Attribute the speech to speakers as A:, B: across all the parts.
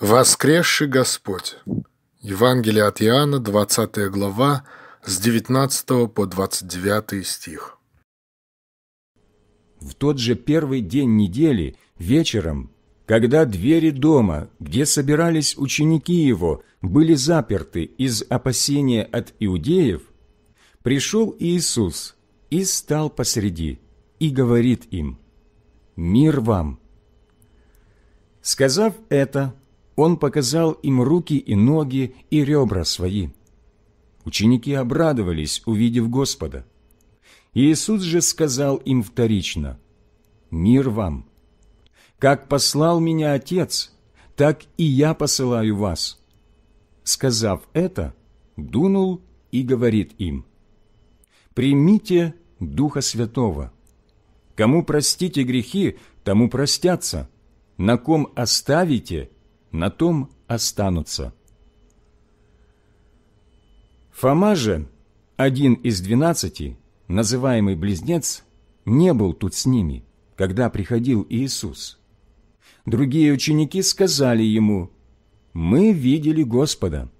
A: Воскресший Господь. Евангелие от Иоанна, 20 глава, с 19
B: по 29 стих. В тот же первый день недели, вечером, когда двери дома, где собирались ученики его, были заперты из опасения от иудеев, пришел Иисус и стал посреди, и говорит им, «Мир вам!» Сказав это, он показал им руки и ноги и ребра свои. Ученики обрадовались, увидев Господа. Иисус же сказал им вторично, «Мир вам! Как послал меня Отец, так и я посылаю вас». Сказав это, дунул и говорит им, «Примите Духа Святого. Кому простите грехи, тому простятся, на ком оставите – на том останутся. Фома же, один из двенадцати, называемый близнец, не был тут с ними, когда приходил Иисус. Другие ученики сказали ему, «Мы видели Господа».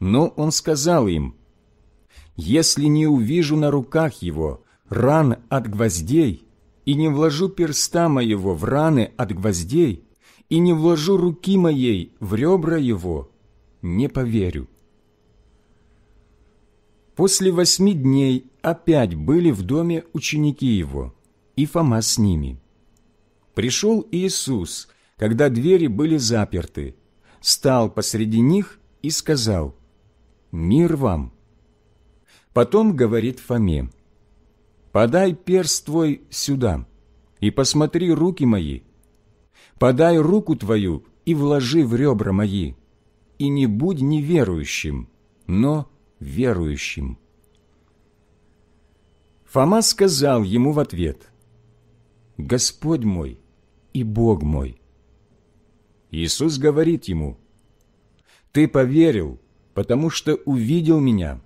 B: Но он сказал им, «Если не увижу на руках его ран от гвоздей и не вложу перста моего в раны от гвоздей, и не вложу руки моей в ребра его, не поверю». После восьми дней опять были в доме ученики его, и Фома с ними. Пришел Иисус, когда двери были заперты, стал посреди них и сказал, «Мир вам!» Потом говорит Фоме, «Подай перст твой сюда и посмотри руки мои, подай руку твою и вложи в ребра мои, и не будь неверующим, но верующим». Фома сказал ему в ответ, «Господь мой и Бог мой». Иисус говорит ему, «Ты поверил, потому что увидел Меня.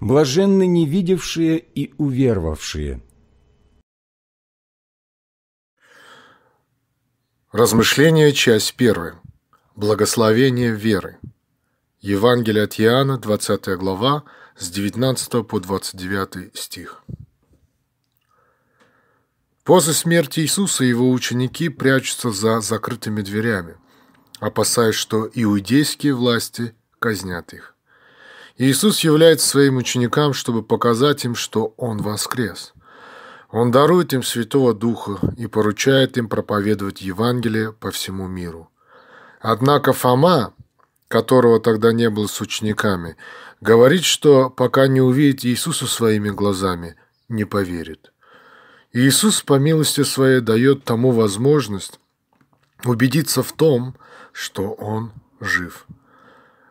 B: Блаженны невидевшие и уверовавшие».
A: Размышление, часть 1. Благословение веры. Евангелие от Иоанна, 20 глава, с 19 по 29 стих. После смерти Иисуса его ученики прячутся за закрытыми дверями, опасаясь, что иудейские власти казнят их. Иисус является своим ученикам, чтобы показать им, что Он воскрес – он дарует им Святого Духа и поручает им проповедовать Евангелие по всему миру. Однако Фома, которого тогда не было с учениками, говорит, что пока не увидит Иисуса своими глазами, не поверит. Иисус по милости своей дает тому возможность убедиться в том, что он жив.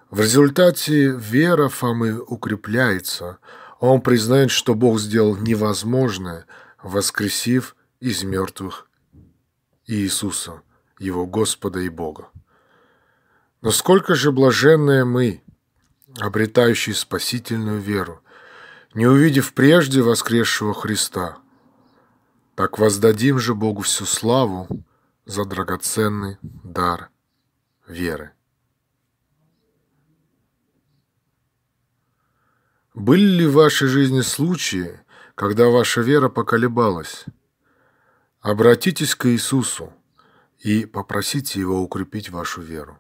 A: В результате вера Фомы укрепляется, он признает, что Бог сделал невозможное, воскресив из мертвых Иисуса, его Господа и Бога. Но сколько же блаженные мы, обретающие спасительную веру, не увидев прежде воскресшего Христа, так воздадим же Богу всю славу за драгоценный дар веры. Были ли в вашей жизни случаи, когда ваша вера поколебалась. Обратитесь к Иисусу и попросите Его укрепить вашу веру.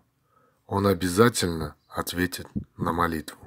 A: Он
B: обязательно ответит на молитву.